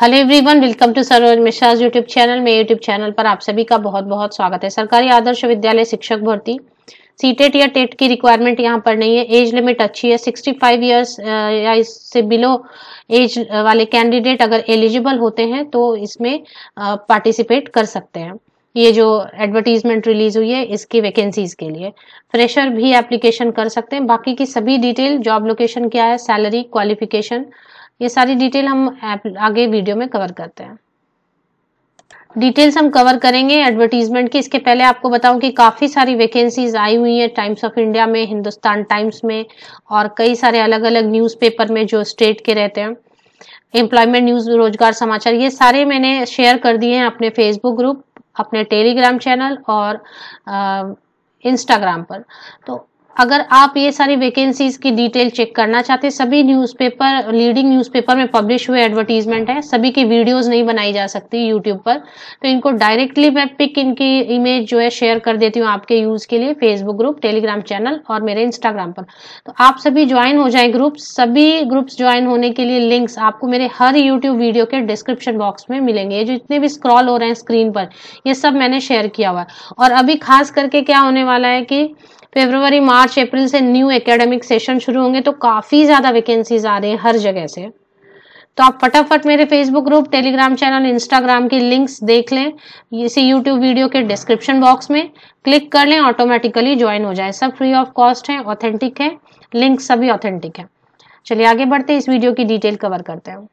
hello everyone welcome to Saroj Mishra YouTube channel में YouTube channel पर आप सभी का बहुत बहुत स्वागत है सरकारी आदर्श विद्यालय शिक्षक भर्ती सी टेट या टेट की रिक्वायरमेंट यहां पर नहीं है एज लिमिट अच्छी है 65 इयर्स या इससे बिलो एज वाले कैंडिडेट अगर एलिजिबल होते हैं तो इसमें पार्टिसिपेट कर सकते हैं ये जो एडवर्टीजमेंट रिलीज हुई है इसकी वैकेंसीज के लिए फ्रेशर भी एप्लीकेशन कर सकते हैं बाकी की सभी डिटेल जॉब लोकेशन क्या है सैलरी क्वालिफिकेशन ये सारी डिटेल हम आगे वीडियो में कवर करते हैं डिटेल्स हम कवर करेंगे एडवर्टीजमेंट की इसके पहले आपको बताऊं कि काफ़ी सारी वैकेंसीज आई हुई हैं टाइम्स ऑफ इंडिया में हिंदुस्तान टाइम्स में और कई सारे अलग अलग न्यूज़पेपर में जो स्टेट के रहते हैं एम्प्लॉयमेंट न्यूज़ रोजगार समाचार ये सारे मैंने शेयर कर दिए हैं अपने फेसबुक ग्रुप अपने टेलीग्राम चैनल और इंस्टाग्राम पर तो अगर आप ये सारी वैकेंसीज की डिटेल चेक करना चाहते हैं सभी न्यूज़पेपर लीडिंग न्यूज़पेपर में पब्लिश हुए एडवर्टीजमेंट है सभी की वीडियोस नहीं बनाई जा सकती यूट्यूब पर तो इनको डायरेक्टली मैं पिक इनकी इमेज जो है शेयर कर देती हूँ आपके यूज़ के लिए फेसबुक ग्रुप टेलीग्राम चैनल और मेरे इंस्टाग्राम पर तो आप सभी ज्वाइन हो जाए ग्रुप सभी ग्रुप्स ज्वाइन होने के लिए लिंक्स आपको मेरे हर यूट्यूब वीडियो के डिस्क्रिप्शन बॉक्स में मिलेंगे जो जितने भी स्क्रॉल हो रहे हैं स्क्रीन पर ये सब मैंने शेयर किया हुआ है और अभी खास करके क्या होने वाला है कि फेबरवरी मार्च अप्रैल से न्यू एकेडमिक सेशन शुरू होंगे तो काफ़ी ज़्यादा वैकेंसीज आ रही है हर जगह से तो आप फटाफट मेरे Facebook group Telegram channel Instagram की लिंक्स देख लें इसी यूट्यूब वीडियो के डिस्क्रिप्शन बॉक्स में क्लिक कर लें ऑटोमेटिकली ज्वाइन हो जाए सब फ्री ऑफ कॉस्ट है ऑथेंटिक है लिंक सभी ऑथेंटिक है चलिए आगे बढ़ते हैं इस वीडियो की डिटेल कवर करते हैं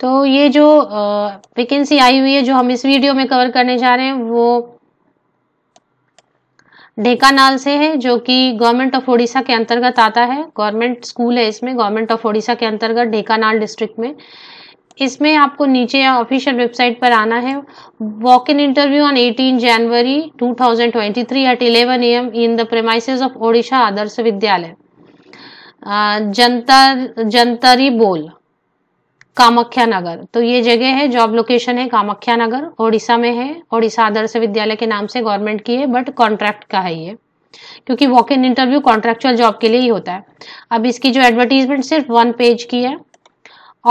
तो ये जो वैकेंसी आई हुई है जो हम इस वीडियो में कवर करने जा रहे हैं वो ढेकानाल से है जो कि गवर्नमेंट ऑफ ओडिशा के अंतर्गत आता है गवर्नमेंट स्कूल है इसमें गवर्नमेंट ऑफ ओडिशा के अंतर्गत ढेकानाल डिस्ट्रिक्ट में इसमें आपको नीचे ऑफिशियल वेबसाइट पर आना है walk in interview on 18 January 2023 at 11 AM in the premises of Odisha Adarsha Vidyalaya जंतर जंतरी बोल कामाख्या नगर तो ये जगह है जॉब लोकेशन है कामाख्या नगर ओडिशा में है ओडिशा आदर्श विद्यालय के नाम से गवर्नमेंट की है बट कॉन्ट्रैक्ट का है ये क्योंकि walk in interview contractual job के लिए ही होता है अब इसकी जो एडवर्टीजमेंट सिर्फ वन पेज की है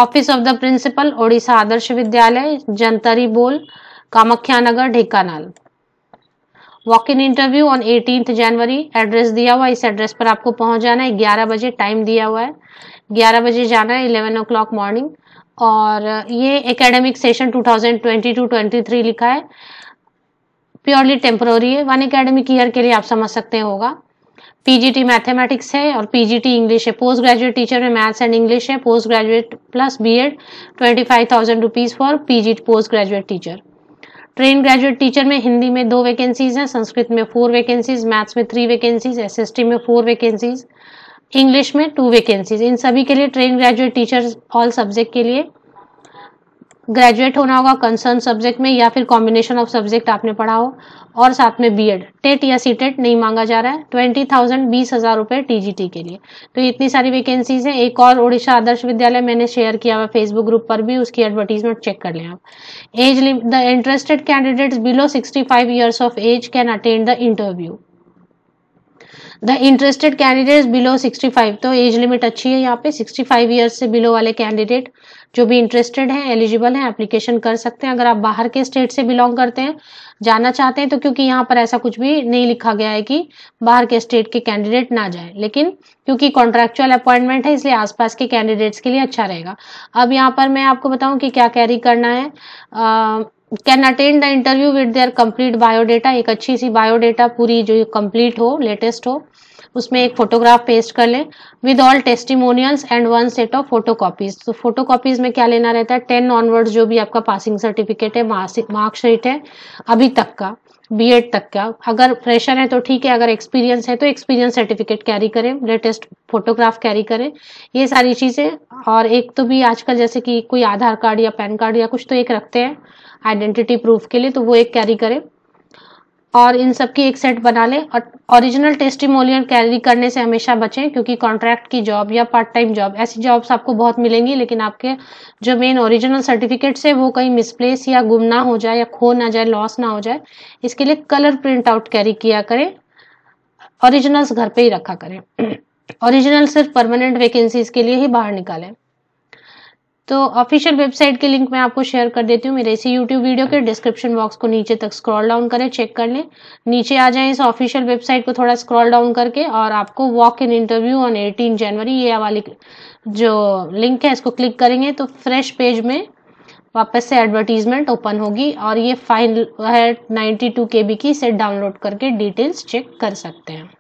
office of the principal Odisha Adarsha Vidyalaya Jantari बोल Kamakhya Nagar Dhenkanal walk in interview on eighteen January address दिया हुआ इस एड्रेस पर आपको पहुंच जाना है ग्यारह बजे टाइम दिया हुआ है ग्यारह बजे जाना है इलेवन ओ क्लॉक मॉर्निंग और ये एकेडमिक सेशन 2022-23 लिखा है प्योरली टेम्पररी है वन एकेडमिक ईयर के लिए आप समझ सकते होगा पीजीटी मैथमेटिक्स है और पीजीटी इंग्लिश है पोस्ट ग्रेजुएट टीचर में मैथ्स एंड इंग्लिश है post graduate plus BEd twenty five thousand rupees for PG post graduate teacher train graduate teacher में हिंदी में दो वैकेंसीज हैं संस्कृत में फोर वैकेंसीज मैथ्स में थ्री वैकेंसीज एसएसटी में फोर वैकेंसीज इंग्लिश में टू वैकेंसीज इन सभी के लिए train graduate teachers all subject के लिए ग्रेजुएट होना होगा कंसर्न सब्जेक्ट में या फिर कॉम्बिनेशन ऑफ सब्जेक्ट आपने पढ़ा हो और साथ में बीएड टेट या सी टेट नहीं मांगा जा रहा है ट्वेंटी थाउजेंड बीस हज़ार रुपये टी के लिए तो इतनी सारी वैकेंसीज हैं एक और ओडिशा आदर्श विद्यालय मैंने शेयर किया हुआ फेसबुक ग्रुप पर भी उसकी एडवर्टीजमेंट चेक कर लें आप as the interested candidates below sixty five of age can attend the interview the interested candidate below 65 तो एज लिमिट अच्छी है यहाँ पे 65 फाइव ईयर्स से बिलो वाले कैंडिडेट जो भी इंटरेस्टेड हैं एलिजिबल हैं एप्लीकेशन कर सकते हैं अगर आप बाहर के स्टेट से बिलोंग करते हैं जाना चाहते हैं तो क्योंकि यहाँ पर ऐसा कुछ भी नहीं लिखा गया है कि बाहर के स्टेट के कैंडिडेट ना जाए लेकिन क्योंकि कॉन्ट्रेक्चुअल अपॉइंटमेंट है इसलिए आसपास के कैंडिडेट्स के लिए अच्छा रहेगा अब यहाँ पर मैं आपको बताऊँ कि क्या कैरी करना है uh, can attend the interview with their complete biodata एक अच्छी सी बायोडेटा पूरी जो कंप्लीट हो लेटेस्ट हो उसमें एक फोटोग्राफ पेस्ट कर लें with all testimonials and one set of photocopies तो फोटो कॉपीज में क्या लेना रहता है टेन ऑनवर्ड्स जो भी आपका पासिंग सर्टिफिकेट है मार्कशीट है अभी तक का बीएड तक का अगर फ्रेशर है तो ठीक है अगर एक्सपीरियंस है तो एक्सपीरियंस सर्टिफिकेट कैरी करें लेटेस्ट फोटोग्राफ कैरी करें ये सारी चीज़ें और एक तो भी आजकल जैसे कि कोई आधार कार्ड या पैन कार्ड या कुछ तो एक रखते हैं आइडेंटिटी प्रूफ के लिए तो वो एक कैरी करें और इन सब की एक सेट बना लें और ओरिजिनल टेस्टिमोनियल कैरी करने से हमेशा बचें क्योंकि कॉन्ट्रैक्ट की जॉब या पार्ट टाइम जॉब ऐसी जॉब्स आपको बहुत मिलेंगी लेकिन आपके जो मेन ओरिजिनल सर्टिफिकेट्स है वो कहीं मिसप्लेस या गुम ना हो जाए या खो ना जाए लॉस ना हो जाए इसके लिए कलर प्रिंट आउट कैरी किया करें ओरिजिनल्स घर पर ही रखा करें ओरिजिनल सिर्फ परमानेंट वैकेंसीज के लिए ही बाहर निकालें तो ऑफिशियल वेबसाइट के लिंक मैं आपको शेयर कर देती हूँ मेरे इसी यूट्यूब वीडियो के डिस्क्रिप्शन बॉक्स को नीचे तक स्क्रॉल डाउन करें चेक कर लें नीचे आ जाएं इस ऑफिशियल वेबसाइट को थोड़ा स्क्रॉल डाउन करके और आपको walk in interview on eighteen January ये वाली जो लिंक है इसको क्लिक करेंगे तो फ्रेश पेज में वापस से एडवर्टीजमेंट ओपन होगी और ये फाइनल है नाइन्टी टू के बी की इसे डाउनलोड करके डिटेल्स चेक कर सकते हैं